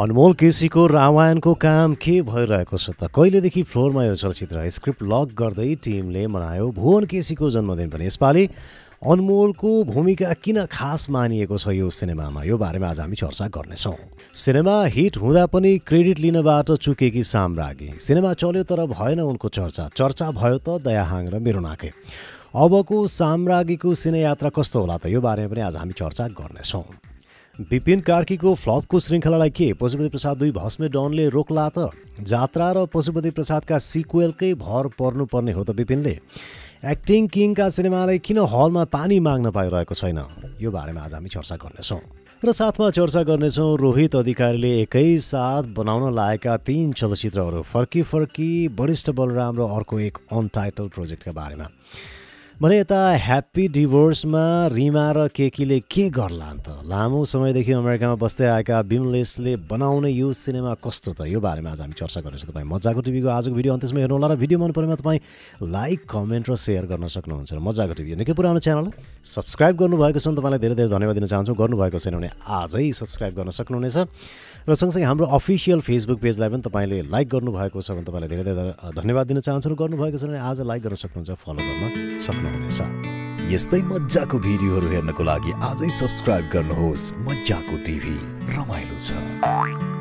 अनमोल केसीको रामायणको काम के भइरहेको छ त कहिलेदेखि फ्लोरमा यो चलचित्र स्क्रिप्ट लक गर्दै टिमले मनायो भुवन केसीको जन्मदिन पनि यसपालि अनमोलको भूमिका किन खास मानिएको छ यो सिनेमामा यो बारेमा आज हामी चर्चा गर्नेछौँ सिनेमा हिट हुँदा पनि क्रेडिट लिनबाट चुकेकी साम्राज्ञी सिनेमा चल्यो तर भएन उनको चर्चा चर्चा भयो त दयाहाङ र मेरो नाके अबको साम्राज्ञीको सिनेयात्रा कस्तो होला त यो बारेमा पनि आज हामी चर्चा गर्नेछौँ विपिन कार्कीको फ्लपको श्रृङ्खलालाई के पशुपति प्रसाद दुई भस्मे डनले रोक्ला त जात्रा र पशुपति प्रसादका सिक्वेलकै भर पर्नुपर्ने हो त विपिनले एक्टिङ किङका सिनेमालाई किन हलमा पानी माग्न पाइरहेको छैन यो बारेमा आज हामी चर्चा गर्नेछौँ र साथमा चर्चा गर्नेछौँ रोहित अधिकारीले एकैसाथ बनाउन लागेका तीन चलचित्रहरू फर्की फर्की वरिष्ठ बलराम र अर्को एक अनटाइटल प्रोजेक्टका बारेमा भने यता ह्याप्पी डिभोर्समा रिमा र केकीले के गर्ला अन्त लामो समयदेखि अमेरिकामा बस्दै आएका बिमलेसले बनाउने यो सिनेमा कस्तो त यो बारेमा आज हामी चर्चा गर्नेछौँ तपाईँ मजाको टिभीको आजको भिडियो अन्त्यसम्म हेर्नु होला र भिडियो मन परेमा तपाईँ लाइक कमेन्ट र सेयर गर्न सक्नुहुन्छ र मजाको टिभी निकै पुरानो च्यानल सब्सक्राइब गर्नुभएको छ भने तपाईँलाई धेरै धेरै धन्यवाद दिन चाहन्छु गर्नुभएको छैन भने आजै सब्सक्राइब गर्न सक्नुहुनेछ र सँगसँगै हाम्रो अफिसियल फेसबुक पेजलाई पनि तपाईँले लाइक गर्नुभएको छ भने तपाईँलाई धेरै धेरै धन्यवाद दिन चाहन्छु र गर्नुभएको छ भने आज लाइक गर्न सक्नुहुन्छ फलो गर्न सक्नुहुनेछ यस्तै मजाको भिडियोहरू हेर्नको लागि आजै सब्सक्राइब गर्नुहोस् मजाको टिभी रमाइलो छ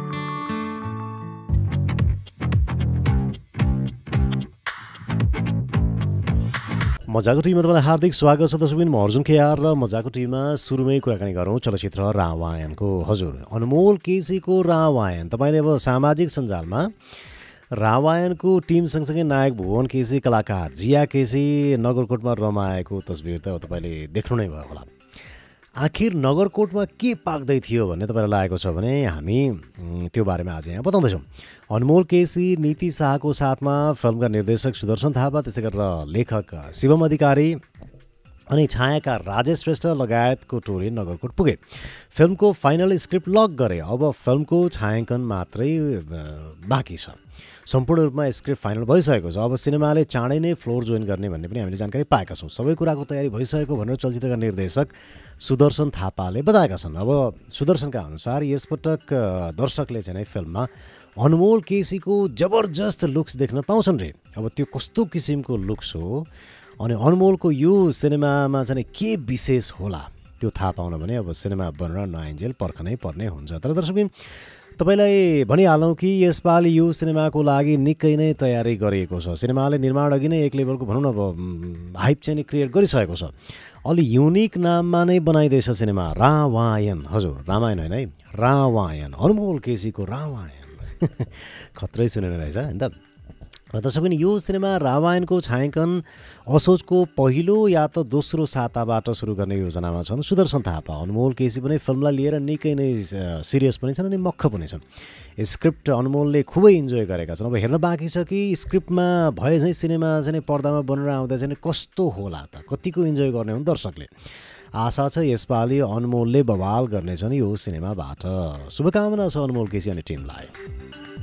मजाको टिभीमा तपाईँलाई हार्दिक स्वागत छ दशबिन म अर्जुन केआर र मजाको टिभीमा सुरुमै कुराकानी गरौँ चलचित्र रामायणको हजुर अनमोल केसीको रामायण तपाईँले अब सामाजिक सञ्जालमा रामायणको टिम सँगसँगै नायक भुवन केसी कलाकार जिया केसी नगरकोटमा रमाएको तस्बिर त तपाईँले देख्नु नै भयो होला आखिर नगरकोटमा के पाक्दै थियो भन्ने तपाईँलाई लागेको छ भने हामी त्यो बारेमा आज यहाँ बताउँदैछौँ अनमोल केसी नीति शाहको साथमा फिल्मका निर्देशक सुदर्शन थापा त्यसै गरेर लेखक शिवम अधिकारी अनि छायाका राजेश श्रेष्ठ लगायतको टोली नगरकोट पुगे फिल्मको फाइनल स्क्रिप्ट लक गरे अब फिल्मको छायाङ्कन मात्रै बाँकी छ सम्पूर्ण रूपमा स्क्रिप्ट फाइनल भइसकेको छ अब सिनेमाले चाँडै नै फ्लोर जोइन गर्ने भन्ने पनि हामीले जानकारी पाएका छौँ सबै कुराको तयारी भइसकेको भनेर चलचित्रका निर्देशक सुदर्शन थापाले बताएका छन् अब सुदर्शनका अनुसार यसपटक दर्शकले चाहिँ फिल्ममा अनमोल केसीको जबरजस्त लुक्स देख्न पाउँछन् रे अब त्यो कस्तो किसिमको लुक्स हो अनि अनमोलको यो सिनेमामा चाहिँ के विशेष होला त्यो थाहा पाउन भने अब सिनेमा बनेर नआइन्जेल पर्खनै पर्ने हुन्छ तर दर्शक तपाईँलाई भनिहालौँ कि यसपालि यो सिनेमाको लागि निकै नै तयारी गरिएको छ सिनेमाले निर्माण अघि नै एक लेभलको भनौँ न अब हाइप चाहिँ नि क्रिएट गरिसकेको छ अलि युनिक नाममा नै बनाइँदैछ सिनेमा रावायन हजुर रामायण होइन है रावायन अनुमोल केसीको रावायन खत्रै सुनेर रहेछ होइन त र त्यसै पनि यो सिनेमा रामायणको छायाङ्कन असोजको पहिलो या त दोस्रो साताबाट सुरु गर्ने योजनामा छन् सुदर्शन थापा अनुमोल केसी पनि फिल्मलाई लिएर निकै नै सिरियस पनि छन् अनि मख पनि छन् स्क्रिप्ट अनुमोलले खुबै इन्जोय गरेका छन् अब हेर्न बाँकी छ कि स्क्रिप्टमा भए चाहिँ सिनेमा चाहिँ पर्दामा बनेर आउँदा चाहिँ कस्तो होला त कतिको इन्जोय गर्ने हुन् दर्शकले आशा छ यसपालि अनुमोलले बवाल गर्नेछन् यो सिनेमाबाट शुभकामना छ अनुमोल केसी अनि टिमलाई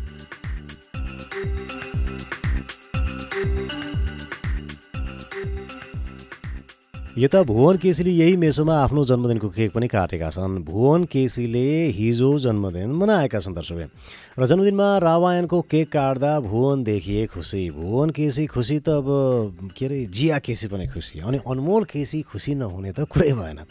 यता भुवन केसीले यही मेसोमा आफ्नो जन्मदिनको केक पनि काटेका छन् भुवन केसीले हिजो जन्मदिन मनाएका छन् दर्शक र जन्मदिनमा रामायणको केक काट्दा भुवन देखिए खुसी भुवन केसी खुसी त अब के अरे जिया केसी पनि खुसी अनि अनमोल केसी खुसी नहुने त कुरै भएन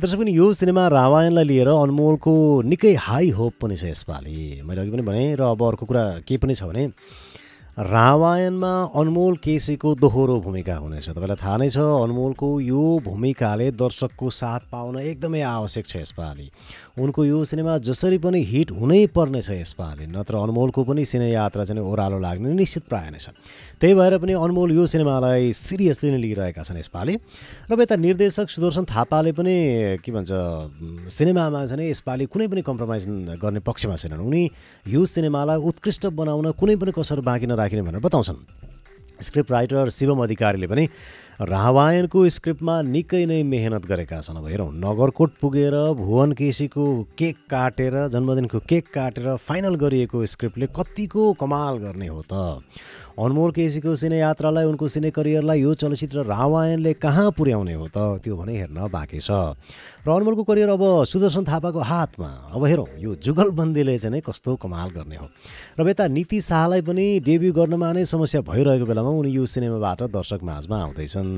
दर्शक पनि यो सिनेमा रामायणलाई लिएर अनमोलको निकै हाई होप पनि छ यसपालि मैले अघि पनि भने र अब अर्को कुरा के पनि छ भने रामायणमा अनमोल केसीको दोहोरो भूमिका हुनेछ तपाईँलाई थाहा नै छ अनमोलको यो भूमिकाले दर्शकको साथ पाउन एकदमै आवश्यक छ यसपालि उनको यो सिनेमा जसरी पनि हिट हुनै पर्नेछ यसपालि नत्र अनमोलको पनि सिने यात्रा चाहिँ ओह्रालो लाग्ने निश्चित प्राय नै छ त्यही भएर पनि अनमोल यो सिनेमालाई सिरियसली नै लिइरहेका छन् यसपालि र यता निर्देशक सुदर्शन थापाले पनि के भन्छ सिनेमामा चाहिँ यसपालि कुनै पनि कम्प्रोमाइज गर्ने पक्षमा छैनन् उनी यो सिनेमालाई उत्कृष्ट बनाउन कुनै पनि कसर बाँकी नराखिने भनेर बताउँछन् स्क्रिप्ट राइटर शिवम अधिकारीले पनि रामायणको स्क्रिप्टमा निकै नै मेहनत गरेका छन् अब हेरौँ नगरकोट पुगेर भुवन केसीको केक काटेर जन्मदिनको केक काटेर फाइनल गरिएको स्क्रिप्टले कतिको कमाल गर्ने हो त अनमोल केसीको सिने यात्रालाई उनको सिने करियरलाई यो चलचित्र रामायणले कहाँ पुर्याउने हो त त्यो भने हेर्न बाँकी छ र अनमोलको करियर अब सुदर्शन थापाको हातमा अब हेरौँ यो जुगलबन्दीले चाहिँ नै कस्तो कमाल गर्ने हो र यता नीति शाहलाई पनि डेब्यु गर्नमा नै समस्या भइरहेको बेलामा उनी यो सिनेमाबाट दर्शक माझमा आउँदैछन्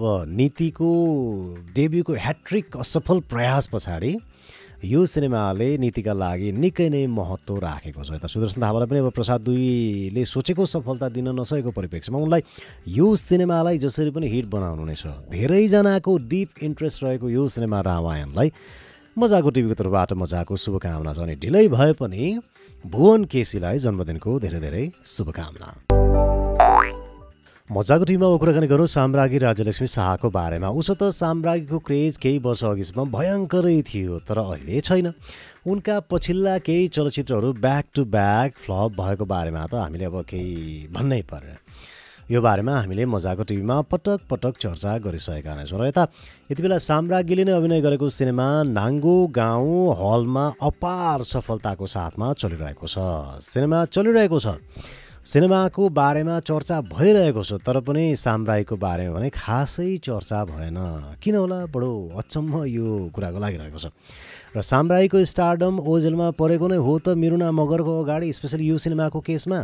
अब नीतिको डेब्युको ह्याट्रिक असफल प्रयास पछाडि यो सिनेमाले नीतिका लागि निकै नै महत्त्व राखेको छ यता सुदर्शन थापालाई पनि अब प्रसाद दुईले सोचेको सफलता दिन नसकेको परिप्रेक्ष्यमा उनलाई यो सिनेमालाई जसरी पनि हिट बनाउनु नै छ धेरैजनाको डिप इन्ट्रेस्ट रहेको यो सिनेमा रामायणलाई मजाको टिभीको तर्फबाट मजाको शुभकामना छ अनि ढिलै भए पनि भुवन केसीलाई जन्मदिनको धेरै धेरै शुभकामना मजाको टिममा अब कुराकानी गरौँ साम्राज्ञी राजलक्ष्मी शाहको बारेमा उसो त साम्राज्ञीको क्रेज केही वर्ष अघिसम्म भयङ्करै थियो तर अहिले छैन उनका पछिल्ला केही चलचित्रहरू ब्याक टु ब्याक फ्लप भएको बारेमा त हामीले अब केही भन्नै परेन यो बारेमा हामीले मजाको टिभीमा पटक पटक चर्चा गरिसकेका नै छौँ र यता यति बेला साम्राज्ञीले नै अभिनय गरेको सिनेमा नाङ्गो गाउँ हलमा अपार सफलताको साथमा चलिरहेको छ सिनेमा चलिरहेको छ सिनेमाको बारेमा चर्चा भइरहेको छ तर पनि साम्राईको बारेमा भने खासै चर्चा भएन किन होला बडो अचम्म यो कुराको लागिरहेको छ र साम्राईको स्टारडम ओजेलमा परेको नै हो त मिरुना मगरको अगाडि स्पेसली यो सिनेमाको केसमा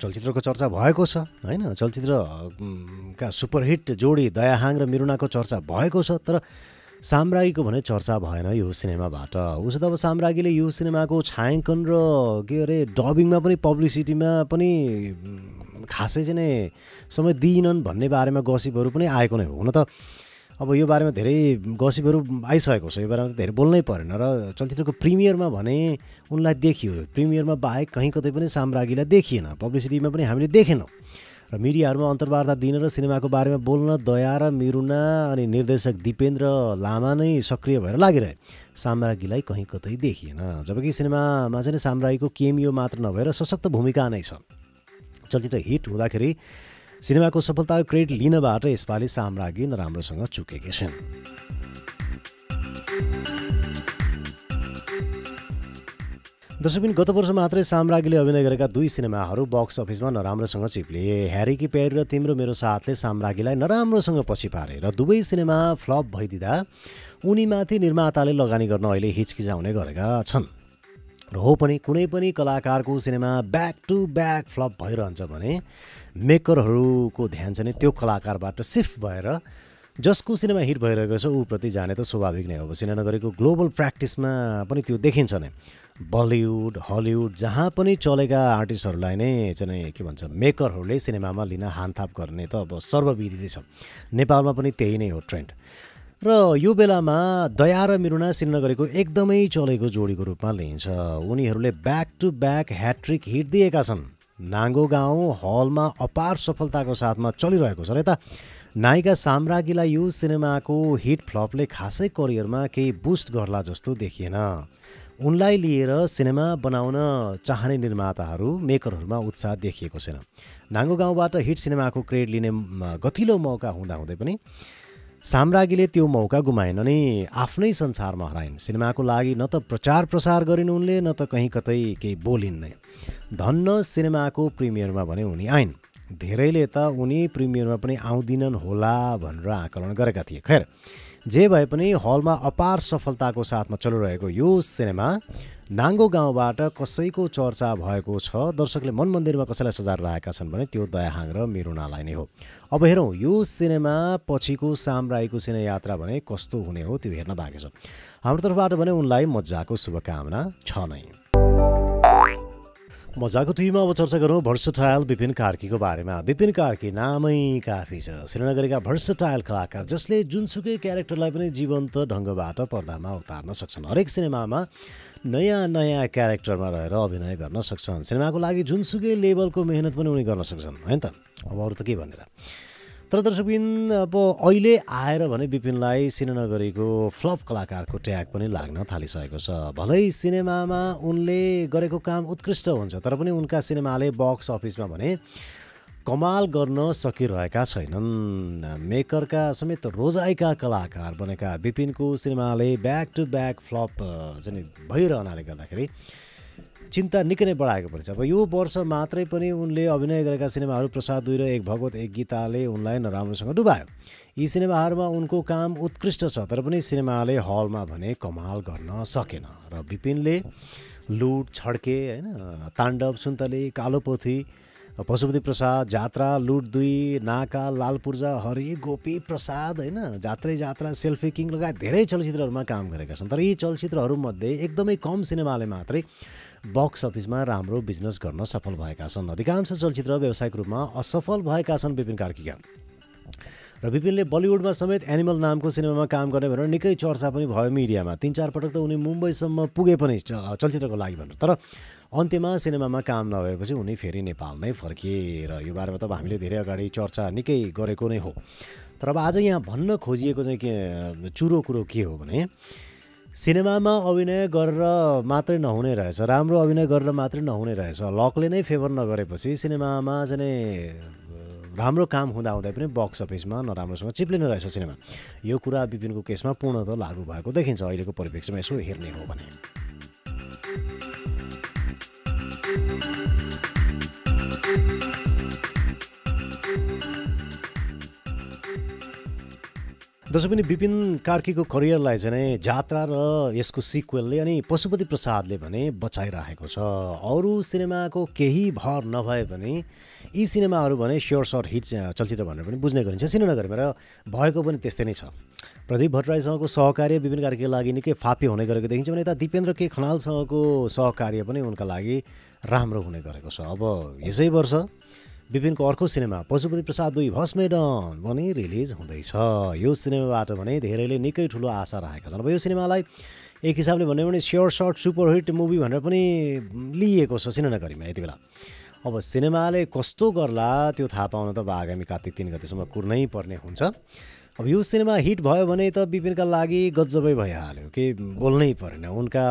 चलचित्रको चर्चा भएको छ होइन चलचित्रका सुपरहिट जोडी दयाहाङ र मिरुनाको चर्चा भएको छ तर साम्राज्ञीको भने चर्चा भएन यो सिनेमाबाट उसो त अब साम्राज्ञीले यो सिनेमाको छायाङ्कन र के अरे डबिङमा पनि पब्लिसिटीमा पनि खासै चाहिँ नै समय दिइनन् भन्ने बारेमा गसिपहरू पनि आएको नै हो हुन त अब यो बारेमा धेरै गसिपहरू आइसकेको छ यो बारेमा धेरै बोल्नै परेन र चलचित्रको प्रिमियरमा भने उनलाई देखियो प्रिमियरमा बाहेक कहीँ कतै पनि साम्राज्ञीलाई देखिएन पब्लिसिटीमा पनि हामीले देखेनौँ र मिडियाहरूमा अन्तर्वार्ता दिन र सिनेमाको बारेमा बोल्न दया र मिरुना अनि निर्देशक दिपेन्द्र लामा नै सक्रिय भएर लागिरहे साम्राज्ञीलाई कहीँ कतै देखिएन जबकि सिनेमामा चाहिँ साम्राज्ञीको केमियो मात्र नभएर सशक्त भूमिका नै छ चलचित्र हिट हुँदाखेरि सिनेमाको सफलताको क्रेडिट लिनबाट यसपालि साम्राज्ञी नराम्रोसँग चुकेकी छिन् दर्शक गत वर्ष मात्रै साम्राज्ञीले अभिनय गरेका दुई सिनेमाहरू बक्स अफिसमा नराम्रोसँग चिप्ले ह्यारीकी प्यारी र तिम्रो मेरो साथले साम्राज्ञीलाई नराम्रोसँग पछि पारे र दुवै सिनेमा फ्लप भइदिँदा उनीमाथि निर्माताले लगानी गर्न अहिले हिचकिचाउने गरेका छन् र हो पनि कुनै पनि कलाकारको cinema back to back flop भइरहन्छ भने मेकरहरूको ध्यान चाहिँ त्यो कलाकारबाट सिफ्ट भएर जसको सिनेमा हिट भइरहेको छ ऊप्रति जाने त स्वाभाविक नै हो सिनेमा गरेको ग्लोबल प्र्याक्टिसमा पनि त्यो देखिन्छ नै बलिउड हलिउड जहाँ पनि चलेका आर्टिस्टहरूलाई नै चाहिँ के भन्छ मेकरहरूले सिनेमामा लिन हानथाप गर्ने त अब सर्वविधि छ नेपालमा पनि त्यही नै हो ट्रेन्ड र यो बेलामा दया र मिरुना गरेको एकदमै चलेको जोडीको रूपमा लिइन्छ उनीहरूले back to back hat trick hit दिएका छन् नाङ्गो गाउँ हलमा अपार सफलताको साथमा चलिरहेको छ र यता नायिका साम्राज्ञीलाई यो सिनेमाको हिट फ्लपले खासै करियरमा केही बुस्ट गर्ला जस्तो देखिएन उनलाई लिएर सिनेमा बनाउन चाहने निर्माताहरू मेकरहरूमा उत्साह देखिएको छैन नाङ्गो गाउँबाट हिट सिनेमाको क्रेड लिने गतिलो मौका हुँदाहुँदै पनि साम्राज्ञीले त्यो मौका गुमाएन नि आफ्नै संसारमा हराइन् सिनेमाको लागि न त प्रचार प्रसार गरिन् उनले न त कहीँ कतै केही बोलिन् नै धन्न सिनेमाको प्रिमियरमा भने उनी आइन् धेरैले त उनी प्रिमियरमा पनि आउँदिनन् होला भनेर आकलन गरेका थिए खैर जे भए पनि हलमा अपार सफलताको साथमा चलिरहेको यो सिनेमा नाङ्गो गाउँबाट कसैको चर्चा भएको छ दर्शकले मन मन्दिरमा कसैलाई सजाएर राखेका छन् भने त्यो दयाहाङ र मिरुनालाई नै हो अब हेरौँ यो सिनेमा पछिको साम्राईको सिने यात्रा भने कस्तो हुने हो त्यो हेर्न बाँकी छ हाम्रो तर्फबाट भने उनलाई मजाको शुभकामना छ नै मजाको टिभीमा अब चर्चा गरौँ भर्सटायल विपिन कार्कीको बारेमा विपिन कार्की नामै काफी छ श्रीनगरीका भर्सटायल कलाकार जसले जुनसुकै क्यारेक्टरलाई पनि जीवन्त ढङ्गबाट पर्दामा उतार्न सक्छन् हरेक सिनेमामा नयाँ नयाँ क्यारेक्टरमा रहेर अभिनय गर्न सक्छन् सिनेमाको लागि जुनसुकै लेभलको मेहनत पनि उनी गर्न सक्छन् होइन त अब अरू त के भनेर तर दर्शकबिन अब अहिले आएर भने विपिनलाई गरेको फ्लप कलाकारको ट्याग पनि लाग्न थालिसकेको छ भलै सिनेमामा उनले गरेको काम उत्कृष्ट हुन्छ तर पनि उनका सिनेमाले बक्स अफिसमा भने कमाल गर्न सकिरहेका छैनन् मेकरका समेत रोजाइका कलाकार बनेका विपिनको सिनेमाले ब्याक टु ब्याक फ्लप चाहिँ भइरहनाले गर्दाखेरि चिन्ता निकै नै बढाएको पर्छ अब यो वर्ष मात्रै पनि उनले अभिनय गरेका सिनेमाहरू प्रसाद दुई र एक भगवत एक गीताले उनलाई नराम्रोसँग डुबायो यी सिनेमाहरूमा उनको काम उत्कृष्ट छ तर पनि सिनेमाले हलमा भने कमाल गर्न सकेन र विपिनले लुट छड्के होइन ताण्डव कालो कालोपोथी पशुपति प्रसाद जात्रा लुट दुई नाका लाल पूर्जा हरि गोपी प्रसाद होइन जात्रै जात्रा सेल्फी किङ लगायत धेरै चलचित्रहरूमा काम गरेका छन् तर यी चलचित्रहरूमध्ये एकदमै कम सिनेमाले मात्रै बक्स अफिसमा राम्रो बिजनेस गर्न सफल भएका छन् अधिकांश चलचित्र व्यावसायिक रूपमा असफल भएका छन् विपिन कार्कीका र विपिनले बलिउडमा समेत एनिमल नामको सिनेमामा काम गर्ने भनेर निकै चर्चा पनि भयो मिडियामा तिन चार पटक त उनी मुम्बईसम्म पुगे पनि चलचित्रको लागि भनेर तर अन्त्यमा सिनेमामा काम नभएपछि उनी फेरि नेपाल नै फर्किए र यो बारेमा त हामीले धेरै अगाडि चर्चा निकै गरेको नै हो तर अब आज यहाँ भन्न खोजिएको चाहिँ के चुरो कुरो के हो भने सिनेमामा अभिनय गरेर मात्रै नहुने रहेछ राम्रो अभिनय गरेर मात्रै नहुने रहेछ लकले नै फेभर नगरेपछि सिनेमामा चाहिँ राम्रो काम हुँदाहुँदै पनि बक्स अफिसमा नराम्रोसँग चिप्लिने रहेछ सिनेमा यो कुरा विपिनको केसमा पूर्णत लागू भएको देखिन्छ अहिलेको परिप्रेक्ष्यमा यसो हेर्ने हो भने जसै पनि विपिन कार्कीको करियरलाई चाहिँ जात्रा र यसको सिक्वेलले अनि पशुपति प्रसादले भने बचाइराखेको छ अरू सिनेमाको केही भर नभए पनि यी सिनेमाहरू भने स्योर सर्ट हिट चलचित्र भनेर पनि बुझ्ने गरिन्छ सिनेमाघरमा र भएको पनि त्यस्तै नै छ प्रदीप भट्टराईसँगको सहकार्य विपिन कार्कीको लागि निकै फापे हुने गरेको देखिन्छ भने यता दिपेन्द्र के खनालसँगको सहकार्य पनि उनका लागि राम्रो हुने गरेको छ अब यसै वर्ष विपिनको अर्को सिनेमा पशुपति प्रसाद दुई भस्मेडन भने रिलिज हुँदैछ यो सिनेमाबाट भने धेरैले निकै ठुलो आशा राखेका छन् अब यो सिनेमालाई एक हिसाबले भन्यो भने sure shot super hit movie भनेर पनि लिइएको छ सिनेनगरीमा यति बेला अब सिनेमाले कस्तो गर्ला त्यो थाहा पाउन त अब आगामी कार्तिक तिन गतिसम्म कुर्नै पर्ने हुन्छ अब यो सिनेमा हिट भयो भने त विपिनका लागि गजबै भइहाल्यो कि बोल्नै परेन उनका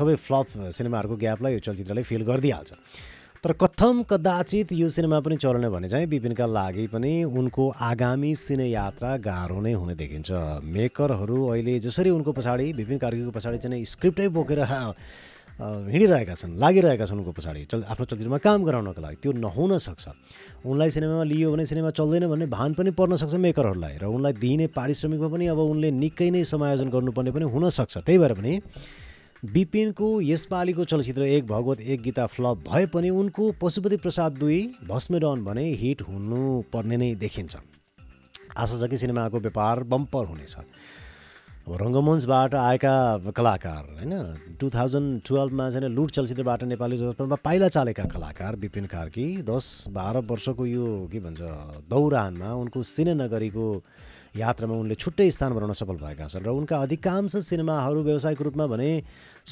सबै फ्लप सिनेमाहरूको ग्यापलाई यो चलचित्रले फिल गरिदिइहाल्छ तर कथम कदाचित यो सिनेमा पनि चल्ने भने चाहिँ विपिनका लागि पनि उनको आगामी सिने यात्रा गाह्रो नै हुने देखिन्छ मेकरहरू अहिले जसरी उनको पछाडि विपिन कार्कीको पछाडि चाहिँ स्क्रिप्टै बोकेर हिँडिरहेका छन् लागिरहेका छन् उनको पछाडि चल आफ्नो चलचित्रमा काम गराउनको लागि त्यो नहुन सक्छ उनलाई सिनेमामा लियो भने सिनेमा चल्दैन भन्ने भान पनि पर्न सक्छ मेकरहरूलाई र उनलाई दिइने पारिश्रमिकमा पनि अब उनले निकै नै समायोजन गर्नुपर्ने पनि हुनसक्छ त्यही भएर पनि विपिनको यसपालिको चलचित्र एक भगवत एक गीता फ्लप भए पनि उनको पशुपति प्रसाद दुई भस्मेडन भने हिट हुनुपर्ने नै देखिन्छ आशा छ कि सिनेमाको व्यापार बम्पर हुनेछ अब रङ्गमञ्चबाट आएका कलाकार होइन टु थाउजन्ड टुवेल्भमा चाहिँ लुट चलचित्रबाट नेपाली चलचित्रमा पाइला चालेका कलाकार विपिन कार्की दस बाह्र वर्षको यो के भन्छ दौरानमा उनको सिने नगरीको यात्रामा उनले छुट्टै स्थान बनाउन सफल भएका छन् र उनका अधिकांश सिनेमाहरू व्यावसायिक रूपमा भने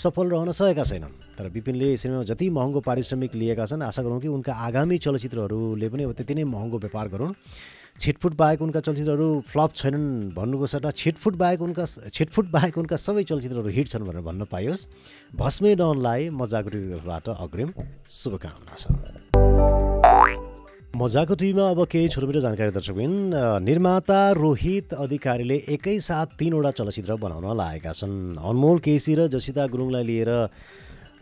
सफल रहन सकेका छैनन् तर विपिनले सिनेमा जति महँगो पारिश्रमिक लिएका छन् आशा गरौँ कि उनका आगामी चलचित्रहरूले पनि अब त्यति नै महँगो व्यापार गरून् छिटफुट बाहेक उनका चलचित्रहरू फ्लप छैनन् भन्नुको सट्टा छिटफुट बाहेक उनका छिटफुट बाहेक उनका सबै चलचित्रहरू हिट छन् भनेर भन्न पाइयोस् भस्मे डनलाई मजाको रिभ्यूबाट अग्रिम शुभकामना छ मजाको टिभीमा अब केही छोटो जानकारी दर्शकबिन निर्माता रोहित अधिकारीले एकैसाथ तिनवटा चलचित्र बनाउन लागेका छन् अनमोल केसी र जसिता गुरुङलाई लिएर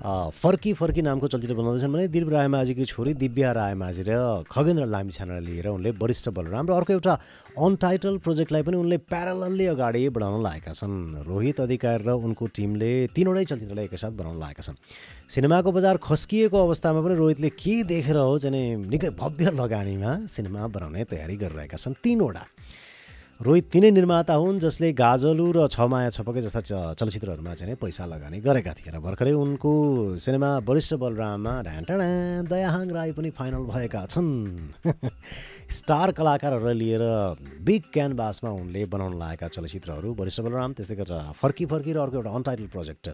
फर्की फर्की नामको चलचित्र बनाउँदैछन् भने दिलीप रायमाझीकी छोरी दिव्या रायमाझी र खगेन्द्र लामिछानालाई लिएर उनले वरिष्ठ बलराम र अर्को एउटा अनटाइटल प्रोजेक्टलाई पनि उनले प्यारलल्ली अगाडि बढाउन लागेका छन् रोहित अधिकार र उनको टिमले तिनवटै चलचित्रलाई एकैसाथ बनाउन लागेका छन् सिनेमाको बजार खस्किएको अवस्थामा पनि रोहितले के देखेर हो जाने निकै भव्य लगानीमा सिनेमा बनाउने तयारी गरिरहेका छन् तिनवटा रोहित तिनै निर्माता हुन् जसले गाजलु र छमाया छपके जस्ता चलचित्रहरूमा चाहिँ पैसा लगानी गरेका थिए र भर्खरै उनको सिनेमा वरिष्ठ बलराममा ढ्यान्टाँडा दयाहाङ राई पनि फाइनल भएका छन् स्टार कलाकारहरूलाई लिएर बिग क्यानभासमा उनले बनाउन लागेका चलचित्रहरू वरिष्ठ बलराम त्यस्तै गरेर फर्की फर्की र अर्को एउटा अनटाइटल प्रोजेक्ट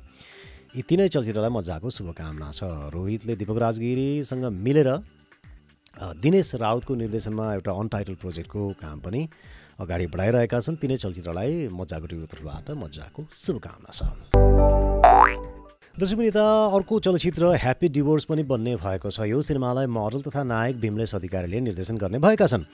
यी तिनै चलचित्रलाई मजाको शुभकामना छ रोहितले दिपक राजगिरीसँग मिलेर दिनेश राउतको निर्देशनमा एउटा अनटाइटल प्रोजेक्टको काम पनि अगाडि बढाइरहेका छन् तिनै चलचित्रलाई मजाको टिभीतर्फबाट मजाको शुभकामना छ दर्शक यता अर्को चलचित्र ह्याप्पी डिभोर्स पनि बन्ने भएको छ यो सिनेमालाई मोडल तथा नायक भीमलेस अधिकारीले निर्देशन गर्ने भएका छन्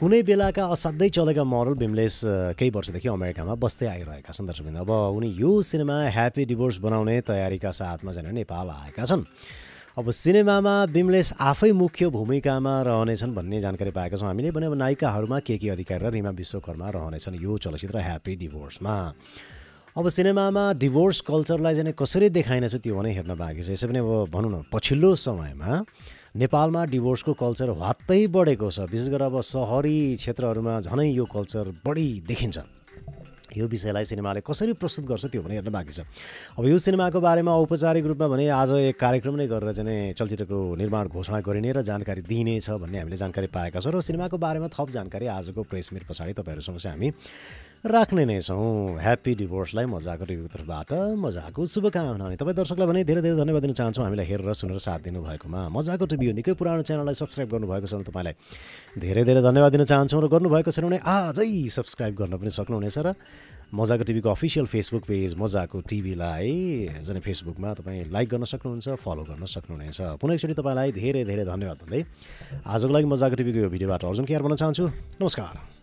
कुनै बेलाका असाध्यै चलेका मोडल भीमलेस केही वर्षदेखि अमेरिकामा बस्दै आइरहेका छन् दर्शकबिन्दु अब उनी यो सिनेमा ह्याप्पी डिभोर्स बनाउने तयारीका साथमा जाने नेपाल आएका छन् अब सिनेमामा बिमलेस आफै मुख्य भूमिकामा रहनेछन् भन्ने जानकारी पाएका छौँ हामीले भने अब नायिकाहरूमा के के अधिकार र रिमा विश्वकर्मा रहनेछन् यो चलचित्र ह्याप्पी डिभोर्समा अब सिनेमामा डिभोर्स कल्चरलाई चाहिँ कसरी देखाइनेछ त्यो भने हेर्न बाँकी छ यसै पनि अब भनौँ न पछिल्लो समयमा नेपालमा डिभोर्सको कल्चर वात्तै बढेको छ विशेष गरेर अब सहरी क्षेत्रहरूमा झनै यो कल्चर बढी देखिन्छ यो विषयलाई सिनेमाले कसरी प्रस्तुत गर्छ त्यो भने हेर्न बाँकी छ अब यो सिनेमाको बारेमा औपचारिक रूपमा भने आज एक कार्यक्रम नै गरेर चाहिँ चलचित्रको निर्माण घोषणा गरिने र जानकारी दिइने छ भन्ने हामीले जानकारी पाएका छौँ र सिनेमाको बारेमा थप जानकारी आजको प्रेस मिट पछाडि तपाईँहरूसँग चाहिँ हामी राख्ने नै छौँ ह्याप्पी डिभोर्सलाई मजाको रिभ्यू मजाको शुभकामना अनि तपाईँ दर्शकलाई भने धेरै धेरै धन्यवाद दिन चाहन्छौँ हामीलाई हेरेर सुनेर साथ दिनुभएकोमा मजाको टिभी निकै पुरानो च्यानललाई सब्सक्राइब गर्नुभएको छ भने तपाईँलाई धेरै धेरै धन्यवाद दिन चाहन्छौँ र गर्नुभएको छैन भने आजै सब्सक्राइब गर्न पनि सक्नुहुनेछ र मजाको टिभीको अफिसियल फेसबुक पेज मजाको टिभीलाई जुन फेसबुकमा तपाईँ लाइक गर्न सक्नुहुन्छ फलो गर्न सक्नुहुनेछ पुनः एकचोटि तपाईँलाई धेरै धेरै धन्यवाद भन्दै आजको लागि मजाको टिभीको यो भिडियोबाट अर्जुन केयर भन्न चाहन्छु नमस्कार